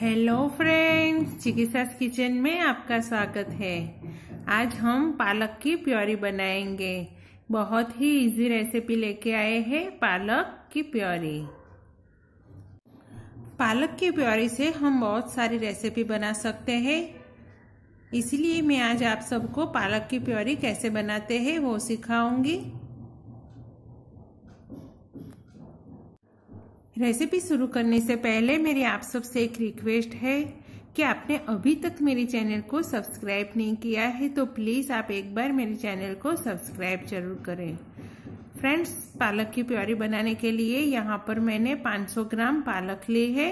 hello friends चिकित्सा kitchen में आपका स्वागत है आज हम पालक की प्योरी बनाएंगे बहुत ही इजी रेसिपी लेके आए हैं पालक की प्योरी पालक की प्योरी से हम बहुत सारी रेसिपी बना सकते हैं इसलिए मैं आज आप सबको पालक की प्योरी कैसे बनाते हैं वो सिखाऊंगी रेसिपी शुरू करने से पहले मेरी आप सबसे एक रिक्वेस्ट है कि आपने अभी तक मेरे चैनल को सब्सक्राइब नहीं किया है तो प्लीज़ आप एक बार मेरे चैनल को सब्सक्राइब जरूर करें फ्रेंड्स पालक की प्यारी बनाने के लिए यहाँ पर मैंने 500 ग्राम पालक ली है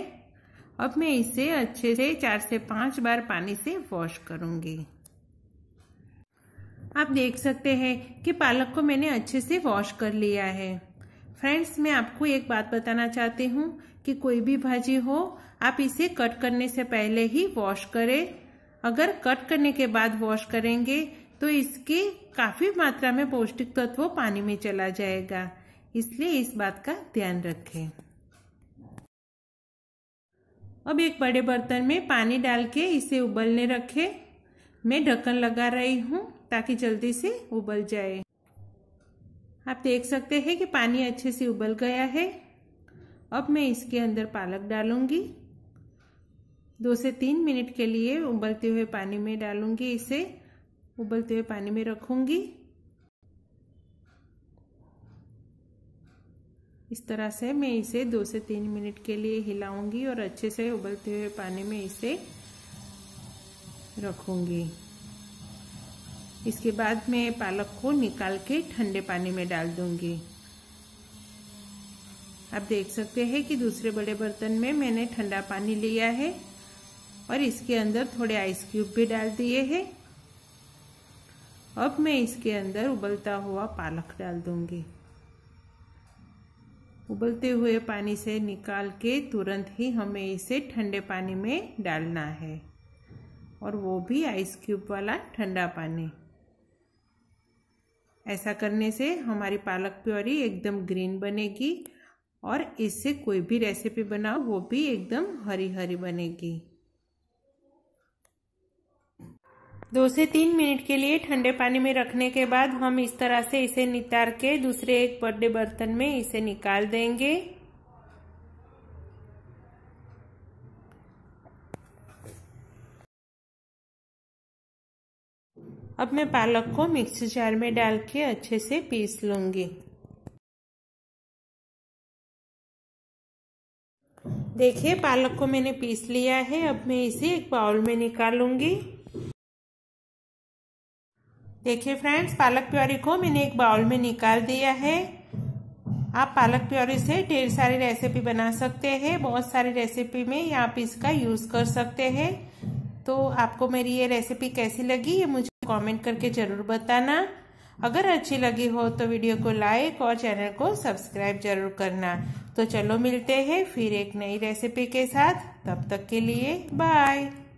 अब मैं इसे अच्छे से चार से पांच बार पानी से वॉश करूँगी आप देख सकते हैं कि पालक को मैंने अच्छे से वॉश कर लिया है फ्रेंड्स मैं आपको एक बात बताना चाहती हूँ कि कोई भी भाजी हो आप इसे कट करने से पहले ही वॉश करें अगर कट करने के बाद वॉश करेंगे तो इसके काफ़ी मात्रा में पौष्टिक तत्व पानी में चला जाएगा इसलिए इस बात का ध्यान रखें अब एक बड़े बर्तन में पानी डाल के इसे उबलने रखें मैं ढक्कन लगा रही हूँ ताकि जल्दी से उबल जाए आप देख सकते हैं कि पानी अच्छे से उबल गया है अब मैं इसके अंदर पालक डालूंगी दो से तीन मिनट के लिए उबलते हुए पानी में डालूंगी इसे उबलते हुए पानी में रखूंगी इस तरह से मैं इसे दो से तीन मिनट के लिए हिलाऊंगी और अच्छे से उबलते हुए पानी में इसे रखूंगी इसके बाद मैं पालक को निकाल के ठंडे पानी में डाल दूंगी आप देख सकते हैं कि दूसरे बड़े बर्तन में मैंने ठंडा पानी लिया है और इसके अंदर थोड़े आइस क्यूब भी डाल दिए हैं अब मैं इसके अंदर उबलता हुआ पालक डाल दूंगी उबलते हुए पानी से निकाल के तुरंत ही हमें इसे ठंडे पानी में डालना है और वो भी आइस क्यूब वाला ठंडा पानी ऐसा करने से हमारी पालक प्योरी एकदम ग्रीन बनेगी और इससे कोई भी रेसिपी बनाओ वो भी एकदम हरी हरी बनेगी दो से तीन मिनट के लिए ठंडे पानी में रखने के बाद हम इस तरह से इसे नितार के दूसरे एक बड़े बर्तन में इसे निकाल देंगे अब मैं पालक को मिक्सी जार में डाल के अच्छे से पीस लूंगी देखिए पालक को मैंने पीस लिया है अब मैं इसे एक बाउल में निकालूंगी देखिए फ्रेंड्स पालक प्योरी को मैंने एक बाउल में निकाल दिया है आप पालक प्योरी से ढेर सारी रेसिपी बना सकते हैं बहुत सारी रेसिपी में आप इसका यूज कर सकते हैं तो आपको मेरी ये रेसिपी कैसी लगी ये मुझे कमेंट करके ज़रूर बताना अगर अच्छी लगी हो तो वीडियो को लाइक और चैनल को सब्सक्राइब जरूर करना तो चलो मिलते हैं फिर एक नई रेसिपी के साथ तब तक के लिए बाय